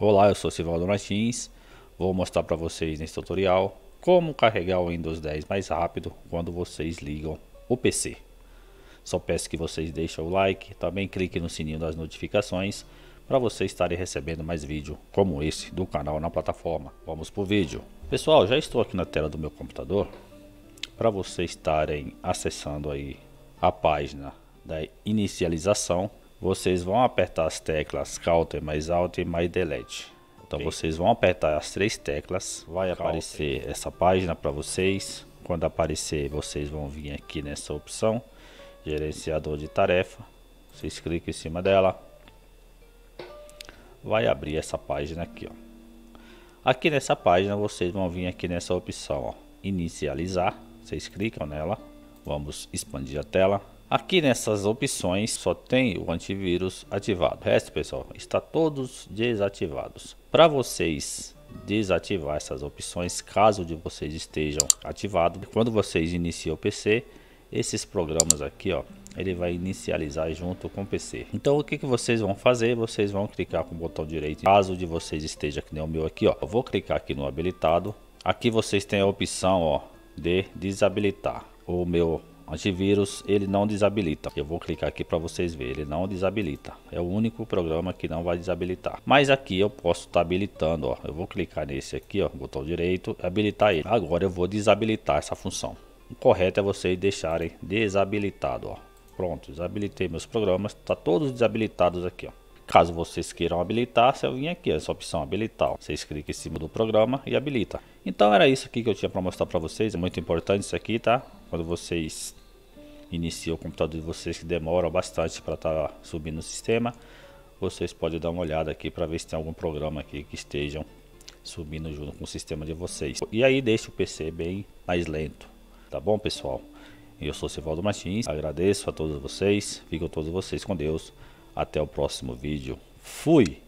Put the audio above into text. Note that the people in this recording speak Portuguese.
Olá, eu sou Sivaldo Martins. Vou mostrar para vocês nesse tutorial como carregar o Windows 10 mais rápido quando vocês ligam o PC. Só peço que vocês deixem o like, também clique no sininho das notificações para vocês estarem recebendo mais vídeo como esse do canal na plataforma. Vamos pro vídeo. Pessoal, já estou aqui na tela do meu computador para vocês estarem acessando aí a página da inicialização vocês vão apertar as teclas Counter mais Alt e mais Delete. Então okay. vocês vão apertar as três teclas, vai counter. aparecer essa página para vocês. Quando aparecer, vocês vão vir aqui nessa opção, gerenciador de tarefa. Vocês clicam em cima dela. Vai abrir essa página aqui, ó. Aqui nessa página, vocês vão vir aqui nessa opção, ó, inicializar. Vocês clicam nela. Vamos expandir a tela Aqui nessas opções só tem o antivírus ativado. O resto, pessoal, está todos desativados. Para vocês desativar essas opções, caso de vocês estejam ativados, quando vocês iniciam o PC, esses programas aqui, ó, ele vai inicializar junto com o PC. Então o que, que vocês vão fazer? Vocês vão clicar com o botão direito, caso de vocês esteja que nem o meu aqui, ó. Eu vou clicar aqui no habilitado. Aqui vocês têm a opção, ó, de desabilitar. O meu antivírus ele não desabilita. Eu vou clicar aqui para vocês verem, ele não desabilita. É o único programa que não vai desabilitar. Mas aqui eu posso estar tá habilitando, ó. Eu vou clicar nesse aqui, ó, botão direito, habilitar ele. Agora eu vou desabilitar essa função. O correto é vocês deixarem desabilitado, ó. Pronto, desabilitei meus programas, tá todos desabilitados aqui, ó. Caso vocês queiram habilitar, você vem aqui, essa opção habilitar. Vocês clicam em cima do programa e habilita. Então era isso aqui que eu tinha para mostrar para vocês, é muito importante isso aqui, tá? Quando vocês inicia o computador de vocês que demora bastante para estar tá subindo o sistema, vocês podem dar uma olhada aqui para ver se tem algum programa aqui que estejam subindo junto com o sistema de vocês. E aí deixa o PC bem mais lento, tá bom pessoal? Eu sou Sivaldo Martins, agradeço a todos vocês, ficam todos vocês com Deus, até o próximo vídeo, fui!